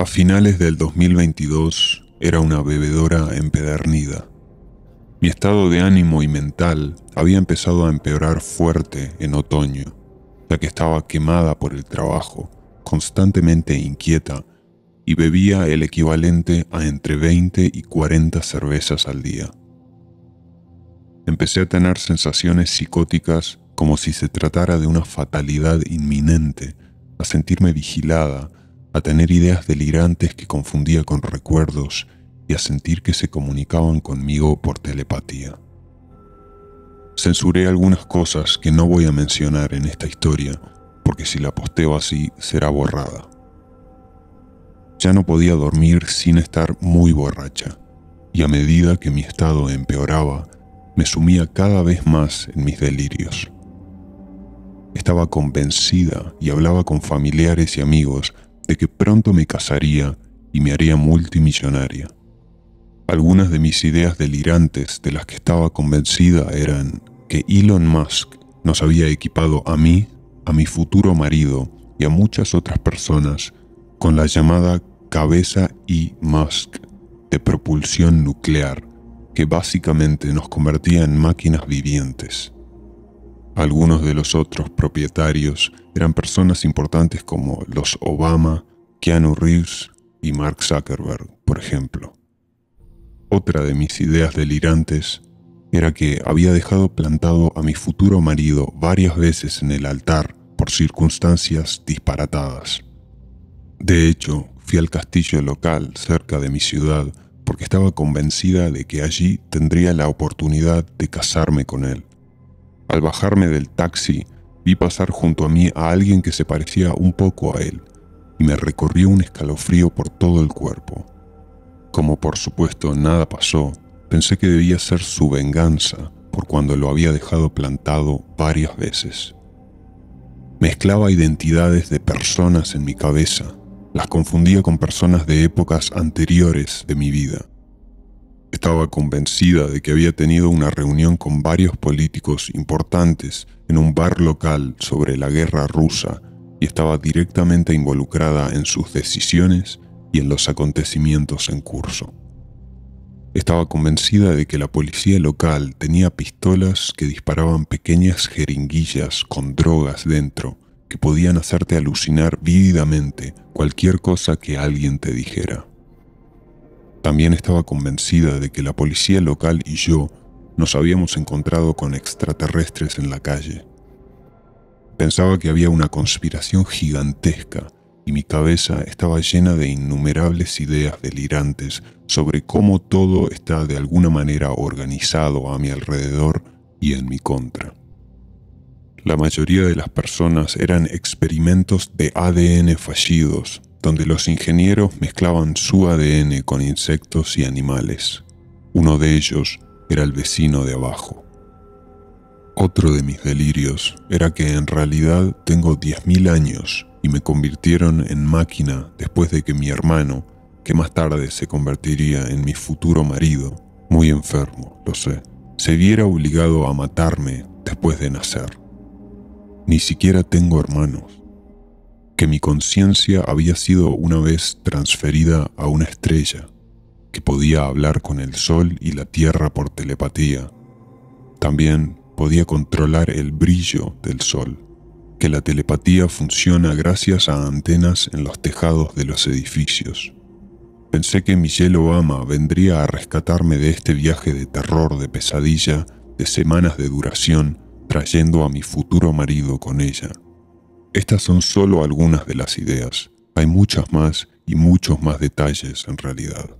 A finales del 2022 era una bebedora empedernida. Mi estado de ánimo y mental había empezado a empeorar fuerte en otoño, ya que estaba quemada por el trabajo, constantemente inquieta, y bebía el equivalente a entre 20 y 40 cervezas al día. Empecé a tener sensaciones psicóticas como si se tratara de una fatalidad inminente, a sentirme vigilada, a tener ideas delirantes que confundía con recuerdos y a sentir que se comunicaban conmigo por telepatía. Censuré algunas cosas que no voy a mencionar en esta historia, porque si la posteo así será borrada. Ya no podía dormir sin estar muy borracha, y a medida que mi estado empeoraba, me sumía cada vez más en mis delirios. Estaba convencida y hablaba con familiares y amigos de que pronto me casaría y me haría multimillonaria. Algunas de mis ideas delirantes de las que estaba convencida eran que Elon Musk nos había equipado a mí, a mi futuro marido y a muchas otras personas con la llamada cabeza y Musk de propulsión nuclear, que básicamente nos convertía en máquinas vivientes. Algunos de los otros propietarios eran personas importantes como los Obama, Keanu Reeves y Mark Zuckerberg, por ejemplo. Otra de mis ideas delirantes era que había dejado plantado a mi futuro marido varias veces en el altar por circunstancias disparatadas. De hecho, fui al castillo local cerca de mi ciudad porque estaba convencida de que allí tendría la oportunidad de casarme con él. Al bajarme del taxi, vi pasar junto a mí a alguien que se parecía un poco a él, y me recorrió un escalofrío por todo el cuerpo. Como por supuesto nada pasó, pensé que debía ser su venganza por cuando lo había dejado plantado varias veces. Mezclaba identidades de personas en mi cabeza, las confundía con personas de épocas anteriores de mi vida. Estaba convencida de que había tenido una reunión con varios políticos importantes en un bar local sobre la guerra rusa y estaba directamente involucrada en sus decisiones y en los acontecimientos en curso. Estaba convencida de que la policía local tenía pistolas que disparaban pequeñas jeringuillas con drogas dentro que podían hacerte alucinar vívidamente cualquier cosa que alguien te dijera. También estaba convencida de que la policía local y yo nos habíamos encontrado con extraterrestres en la calle. Pensaba que había una conspiración gigantesca y mi cabeza estaba llena de innumerables ideas delirantes sobre cómo todo está de alguna manera organizado a mi alrededor y en mi contra. La mayoría de las personas eran experimentos de ADN fallidos donde los ingenieros mezclaban su ADN con insectos y animales. Uno de ellos era el vecino de abajo. Otro de mis delirios era que en realidad tengo 10.000 años y me convirtieron en máquina después de que mi hermano, que más tarde se convertiría en mi futuro marido, muy enfermo, lo sé, se viera obligado a matarme después de nacer. Ni siquiera tengo hermanos que mi conciencia había sido una vez transferida a una estrella, que podía hablar con el sol y la tierra por telepatía. También podía controlar el brillo del sol, que la telepatía funciona gracias a antenas en los tejados de los edificios. Pensé que Michelle ama vendría a rescatarme de este viaje de terror, de pesadilla, de semanas de duración, trayendo a mi futuro marido con ella. Estas son solo algunas de las ideas. Hay muchas más y muchos más detalles en realidad.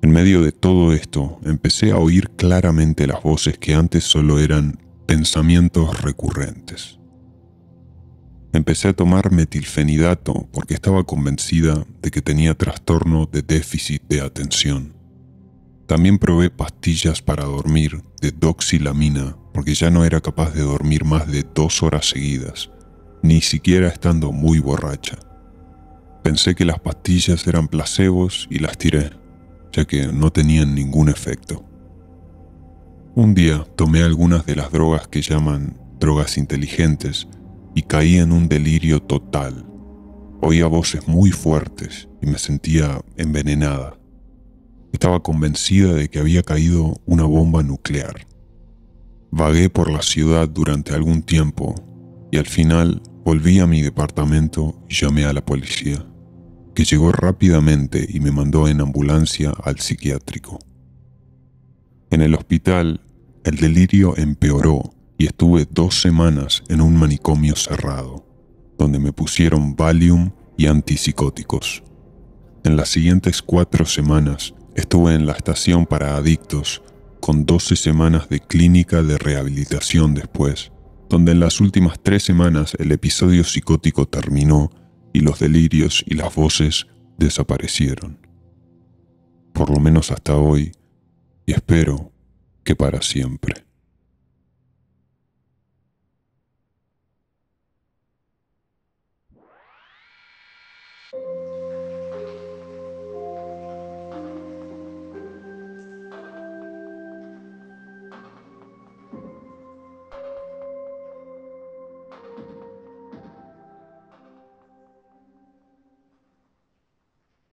En medio de todo esto, empecé a oír claramente las voces que antes solo eran pensamientos recurrentes. Empecé a tomar metilfenidato porque estaba convencida de que tenía trastorno de déficit de atención. También probé pastillas para dormir de doxilamina porque ya no era capaz de dormir más de dos horas seguidas ni siquiera estando muy borracha. Pensé que las pastillas eran placebos y las tiré, ya que no tenían ningún efecto. Un día tomé algunas de las drogas que llaman drogas inteligentes y caí en un delirio total. Oía voces muy fuertes y me sentía envenenada. Estaba convencida de que había caído una bomba nuclear. Vagué por la ciudad durante algún tiempo y al final volví a mi departamento y llamé a la policía, que llegó rápidamente y me mandó en ambulancia al psiquiátrico. En el hospital, el delirio empeoró y estuve dos semanas en un manicomio cerrado, donde me pusieron Valium y antipsicóticos. En las siguientes cuatro semanas estuve en la estación para adictos, con 12 semanas de clínica de rehabilitación después, donde en las últimas tres semanas el episodio psicótico terminó y los delirios y las voces desaparecieron. Por lo menos hasta hoy, y espero que para siempre.